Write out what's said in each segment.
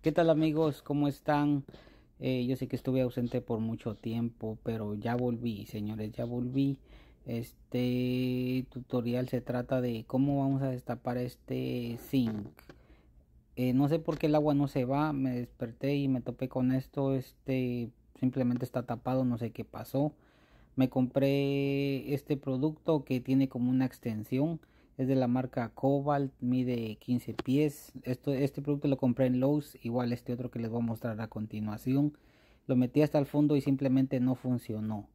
¿Qué tal amigos? ¿Cómo están? Eh, yo sé que estuve ausente por mucho tiempo, pero ya volví, señores, ya volví. Este tutorial se trata de cómo vamos a destapar este zinc. Eh, no sé por qué el agua no se va, me desperté y me topé con esto, este simplemente está tapado, no sé qué pasó. Me compré este producto que tiene como una extensión es de la marca Cobalt, mide 15 pies. Esto, este producto lo compré en Lowe's, igual este otro que les voy a mostrar a continuación. Lo metí hasta el fondo y simplemente no funcionó.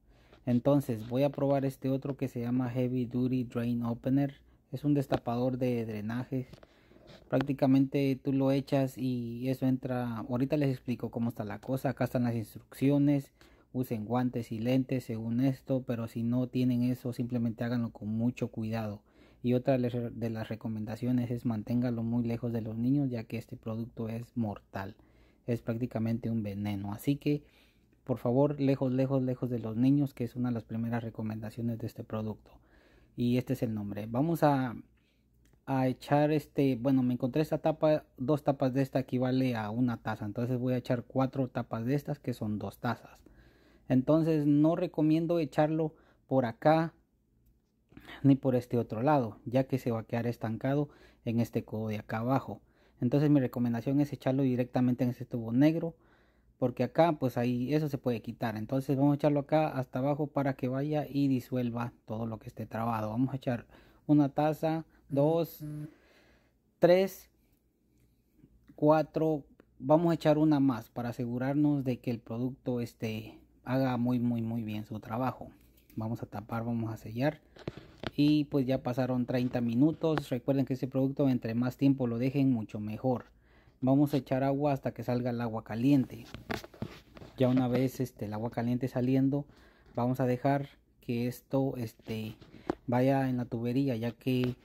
Entonces voy a probar este otro que se llama Heavy Duty Drain Opener. Es un destapador de drenajes. Prácticamente tú lo echas y eso entra. Ahorita les explico cómo está la cosa. Acá están las instrucciones. Usen guantes y lentes según esto. Pero si no tienen eso, simplemente háganlo con mucho cuidado y otra de las recomendaciones es manténgalo muy lejos de los niños ya que este producto es mortal. Es prácticamente un veneno. Así que por favor lejos, lejos, lejos de los niños que es una de las primeras recomendaciones de este producto. Y este es el nombre. Vamos a, echar este, bueno me encontré esta tapa, dos tapas de esta equivale a una taza. Entonces voy a echar cuatro tapas de estas que son dos tazas. Entonces no recomiendo echarlo por acá ni por este otro lado, ya que se va a quedar estancado en este codo de acá abajo. Entonces mi recomendación es echarlo directamente en ese tubo negro, porque acá pues ahí eso se puede quitar. Entonces vamos a echarlo acá hasta abajo para que vaya y disuelva todo lo que esté trabado. Vamos a echar una taza, dos, tres, cuatro. Vamos a echar una más para asegurarnos de que el producto este, haga muy muy muy bien su trabajo. Vamos a tapar, vamos a sellar y pues ya pasaron 30 minutos recuerden que ese producto entre más tiempo lo dejen mucho mejor vamos a echar agua hasta que salga el agua caliente ya una vez este el agua caliente saliendo vamos a dejar que esto este vaya en la tubería ya que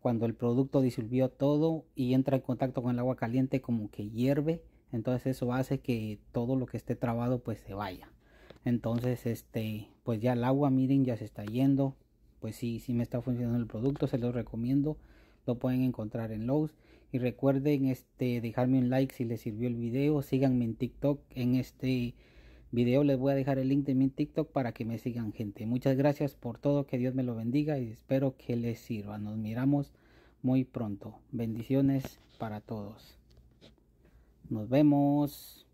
cuando el producto disolvió todo y entra en contacto con el agua caliente como que hierve entonces eso hace que todo lo que esté trabado pues se vaya entonces este pues ya el agua miren ya se está yendo pues sí, sí me está funcionando el producto, se los recomiendo. Lo pueden encontrar en Lowe's. Y recuerden este, dejarme un like si les sirvió el video. Síganme en TikTok. En este video les voy a dejar el link de mi TikTok para que me sigan gente. Muchas gracias por todo. Que Dios me lo bendiga y espero que les sirva. Nos miramos muy pronto. Bendiciones para todos. Nos vemos.